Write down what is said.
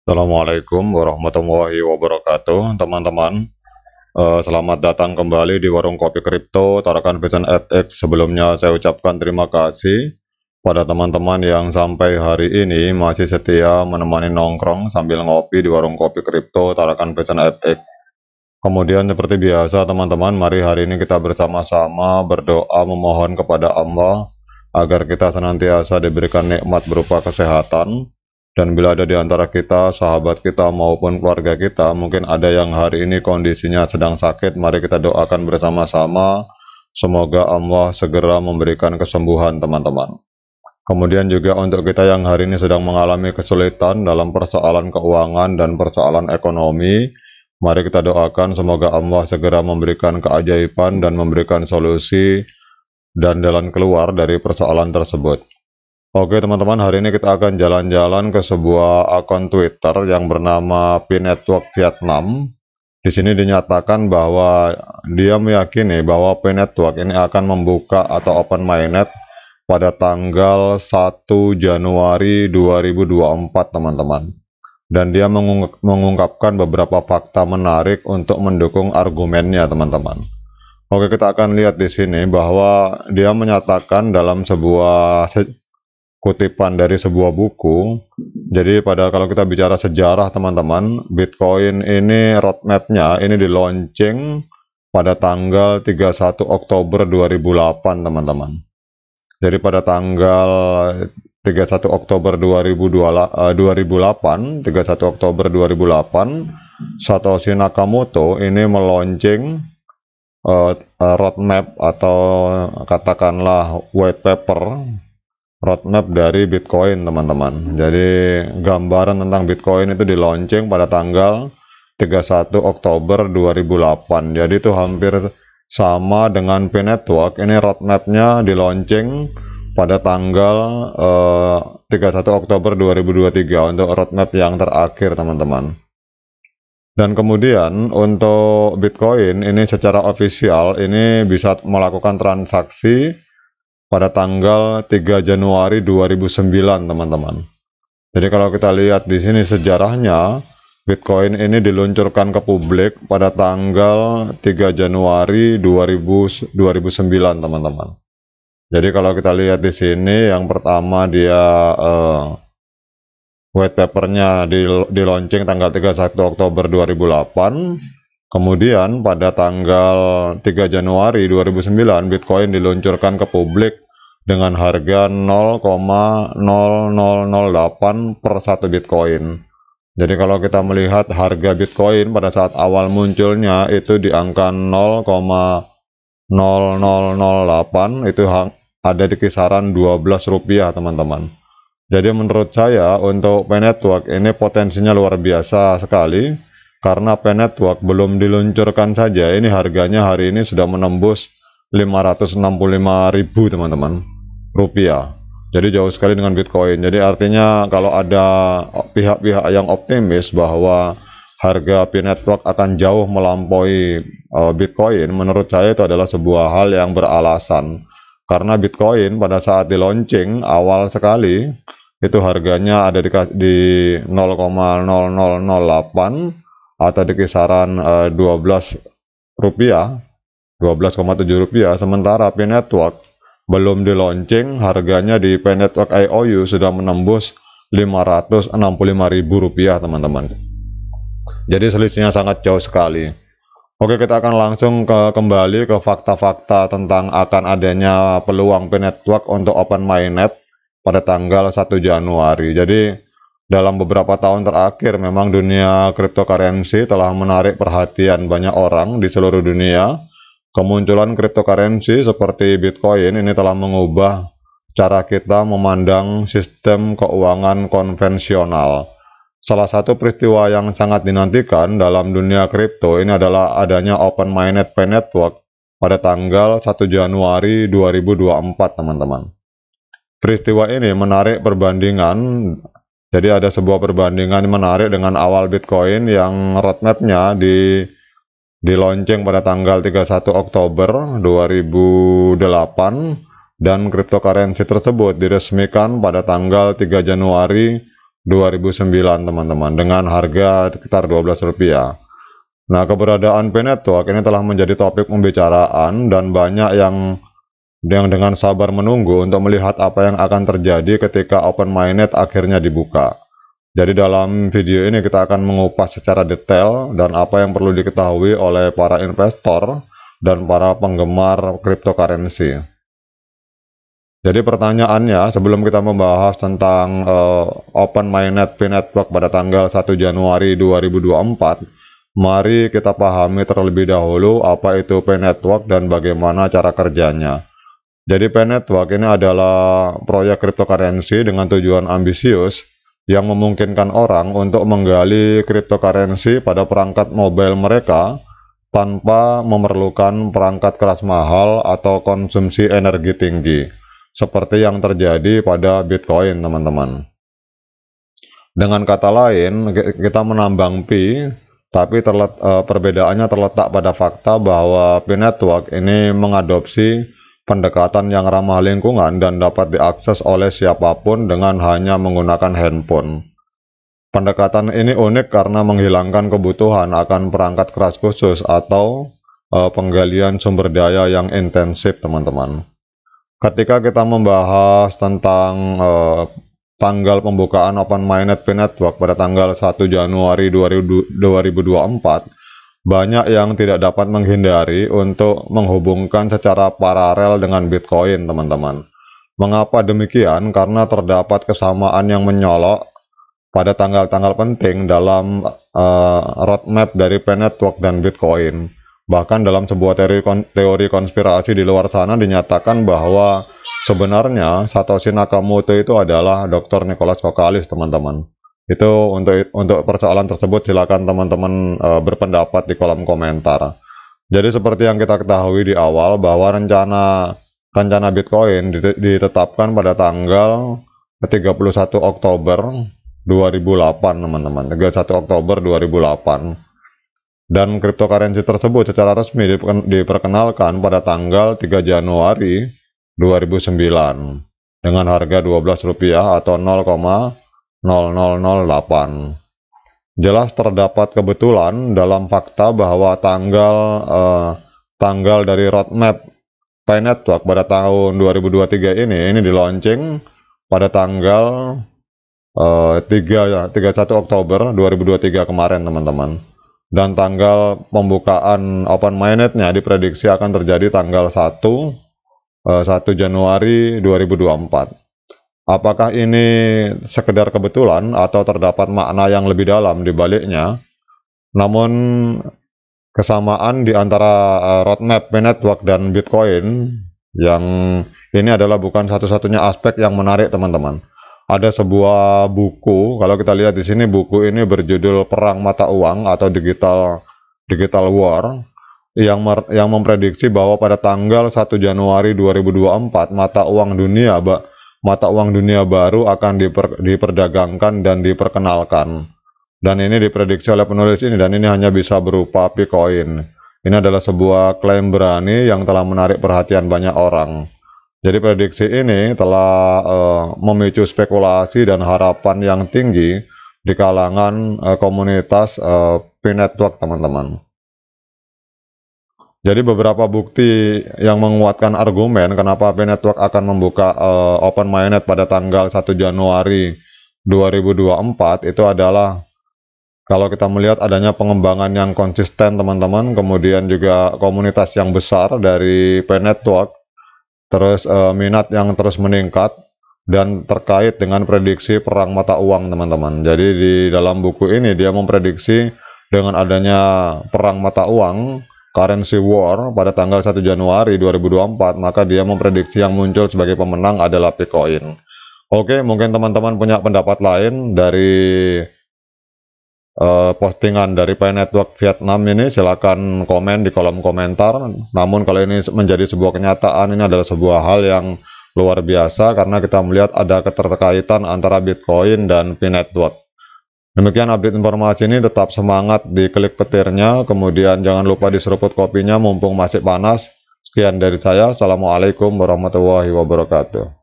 Assalamualaikum warahmatullahi wabarakatuh, teman-teman. Uh, selamat datang kembali di warung kopi kripto Tarakan Vision FX. Sebelumnya saya ucapkan terima kasih pada teman-teman yang sampai hari ini masih setia menemani nongkrong sambil ngopi di warung kopi kripto Tarakan Vision FX. Kemudian seperti biasa teman-teman, mari hari ini kita bersama-sama berdoa memohon kepada Allah agar kita senantiasa diberikan nikmat berupa kesehatan, dan bila ada di antara kita, sahabat kita maupun keluarga kita, mungkin ada yang hari ini kondisinya sedang sakit, mari kita doakan bersama-sama. Semoga Allah segera memberikan kesembuhan teman-teman. Kemudian juga untuk kita yang hari ini sedang mengalami kesulitan dalam persoalan keuangan dan persoalan ekonomi, mari kita doakan semoga Allah segera memberikan keajaiban dan memberikan solusi dan jalan keluar dari persoalan tersebut. Oke teman-teman, hari ini kita akan jalan-jalan ke sebuah akun Twitter yang bernama Pinetwork Vietnam. Di sini dinyatakan bahwa dia meyakini bahwa Pinetwork ini akan membuka atau open mainnet pada tanggal 1 Januari 2024 teman-teman. Dan dia mengungkapkan beberapa fakta menarik untuk mendukung argumennya teman-teman. Oke kita akan lihat di sini bahwa dia menyatakan dalam sebuah kutipan dari sebuah buku. Jadi pada kalau kita bicara sejarah teman-teman, Bitcoin ini roadmapnya ini di launching pada tanggal 31 Oktober 2008 teman-teman. Jadi pada tanggal 31 Oktober 2008, 31 eh, Oktober 2008, Satoshi Nakamoto ini meluncing eh, eh, roadmap atau katakanlah white paper roadmap dari Bitcoin teman-teman jadi gambaran tentang Bitcoin itu di launching pada tanggal 31 Oktober 2008 jadi itu hampir sama dengan P Network ini roadmapnya di launching pada tanggal eh, 31 Oktober 2023 untuk roadmap yang terakhir teman-teman dan kemudian untuk Bitcoin ini secara ofisial ini bisa melakukan transaksi pada tanggal 3 Januari 2009, teman-teman. Jadi kalau kita lihat di sini sejarahnya, Bitcoin ini diluncurkan ke publik pada tanggal 3 Januari 2000, 2009, teman-teman. Jadi kalau kita lihat di sini, yang pertama dia uh, white papernya di, di launching tanggal 31 Oktober 2008, Kemudian pada tanggal 3 Januari 2009 Bitcoin diluncurkan ke publik dengan harga 0,0008 per satu Bitcoin. Jadi kalau kita melihat harga Bitcoin pada saat awal munculnya itu di angka 0,0008 itu ada di kisaran 12 rupiah teman-teman. Jadi menurut saya untuk Network ini potensinya luar biasa sekali karena P Network belum diluncurkan saja, ini harganya hari ini sudah menembus 565.000 teman-teman rupiah. Jadi jauh sekali dengan Bitcoin. Jadi artinya kalau ada pihak-pihak yang optimis bahwa harga P Network akan jauh melampaui uh, Bitcoin, menurut saya itu adalah sebuah hal yang beralasan. Karena Bitcoin pada saat di launching awal sekali itu harganya ada di, di 0,0008 atau di kisaran uh, eh, 12 rupiah 12,7 rupiah sementara P Network belum di launching harganya di P Network IOU sudah menembus 565 ribu rupiah teman-teman jadi selisihnya sangat jauh sekali Oke kita akan langsung ke, kembali ke fakta-fakta tentang akan adanya peluang P Network untuk Open mainnet pada tanggal 1 Januari jadi dalam beberapa tahun terakhir, memang dunia cryptocurrency telah menarik perhatian banyak orang di seluruh dunia. Kemunculan cryptocurrency seperti Bitcoin ini telah mengubah cara kita memandang sistem keuangan konvensional. Salah satu peristiwa yang sangat dinantikan dalam dunia kripto ini adalah adanya Open Mainnet Pay Network pada tanggal 1 Januari 2024, teman-teman. Peristiwa ini menarik perbandingan jadi ada sebuah perbandingan menarik dengan awal Bitcoin yang roadmapnya di di launching pada tanggal 31 Oktober 2008 dan cryptocurrency tersebut diresmikan pada tanggal 3 Januari 2009 teman-teman dengan harga sekitar 12 rupiah. Nah keberadaan P ini telah menjadi topik pembicaraan dan banyak yang yang dengan sabar menunggu untuk melihat apa yang akan terjadi ketika Open Mainnet akhirnya dibuka. Jadi dalam video ini kita akan mengupas secara detail dan apa yang perlu diketahui oleh para investor dan para penggemar cryptocurrency. Jadi pertanyaannya sebelum kita membahas tentang uh, Open Mainnet P-Network pada tanggal 1 Januari 2024, Mari kita pahami terlebih dahulu apa itu P-Network dan bagaimana cara kerjanya. Jadi Pen ini adalah proyek cryptocurrency dengan tujuan ambisius yang memungkinkan orang untuk menggali cryptocurrency pada perangkat mobile mereka tanpa memerlukan perangkat kelas mahal atau konsumsi energi tinggi seperti yang terjadi pada Bitcoin teman-teman. Dengan kata lain, kita menambang P tapi terlet, eh, perbedaannya terletak pada fakta bahwa P Network ini mengadopsi pendekatan yang ramah lingkungan dan dapat diakses oleh siapapun dengan hanya menggunakan handphone. Pendekatan ini unik karena menghilangkan kebutuhan akan perangkat keras khusus atau uh, penggalian sumber daya yang intensif, teman-teman. Ketika kita membahas tentang uh, tanggal pembukaan Open MyNet Network pada tanggal 1 Januari 2024, banyak yang tidak dapat menghindari untuk menghubungkan secara paralel dengan Bitcoin, teman-teman. Mengapa demikian? Karena terdapat kesamaan yang menyolok pada tanggal-tanggal penting dalam uh, roadmap dari Plan Network dan Bitcoin. Bahkan dalam sebuah teori, kon teori konspirasi di luar sana dinyatakan bahwa sebenarnya Satoshi Nakamoto itu adalah Dr. Nicholas Kokalis, teman-teman. Itu untuk untuk persoalan tersebut silakan teman-teman e, berpendapat di kolom komentar. Jadi seperti yang kita ketahui di awal bahwa rencana rencana Bitcoin ditetapkan pada tanggal 31 Oktober 2008 teman-teman 31 Oktober 2008 dan cryptocurrency tersebut secara resmi diperkenalkan pada tanggal 3 Januari 2009 dengan harga 12 rupiah atau 0008. Jelas terdapat kebetulan dalam fakta bahwa tanggal eh, tanggal dari roadmap Pi Network pada tahun 2023 ini ini di launching pada tanggal eh, 3 31 ya, Oktober 2023 kemarin teman-teman. Dan tanggal pembukaan Open mainnetnya diprediksi akan terjadi tanggal 1 eh, 1 Januari 2024. Apakah ini sekedar kebetulan atau terdapat makna yang lebih dalam di baliknya? Namun kesamaan di antara eh, roadmap network dan Bitcoin yang ini adalah bukan satu-satunya aspek yang menarik teman-teman. Ada sebuah buku, kalau kita lihat di sini buku ini berjudul Perang Mata Uang atau Digital Digital War yang mer, yang memprediksi bahwa pada tanggal 1 Januari 2024 mata uang dunia bak mata uang dunia baru akan diper, diperdagangkan dan diperkenalkan. Dan ini diprediksi oleh penulis ini dan ini hanya bisa berupa Bitcoin. Ini adalah sebuah klaim berani yang telah menarik perhatian banyak orang. Jadi prediksi ini telah uh, memicu spekulasi dan harapan yang tinggi di kalangan uh, komunitas uh, eh, P-Network teman-teman. Jadi beberapa bukti yang menguatkan argumen kenapa AP Network akan membuka uh, Open Mainnet pada tanggal 1 Januari 2024 itu adalah kalau kita melihat adanya pengembangan yang konsisten teman-teman, kemudian juga komunitas yang besar dari AP Network, terus uh, minat yang terus meningkat dan terkait dengan prediksi perang mata uang teman-teman. Jadi di dalam buku ini dia memprediksi dengan adanya perang mata uang currency war pada tanggal 1 Januari 2024, maka dia memprediksi yang muncul sebagai pemenang adalah Bitcoin. Oke, mungkin teman-teman punya pendapat lain dari uh, postingan dari Pay Network Vietnam ini, silakan komen di kolom komentar. Namun kalau ini menjadi sebuah kenyataan, ini adalah sebuah hal yang luar biasa karena kita melihat ada keterkaitan antara Bitcoin dan Pay Network. Demikian update informasi ini, tetap semangat di klik petirnya, kemudian jangan lupa diseruput kopinya mumpung masih panas. Sekian dari saya, Assalamualaikum warahmatullahi wabarakatuh.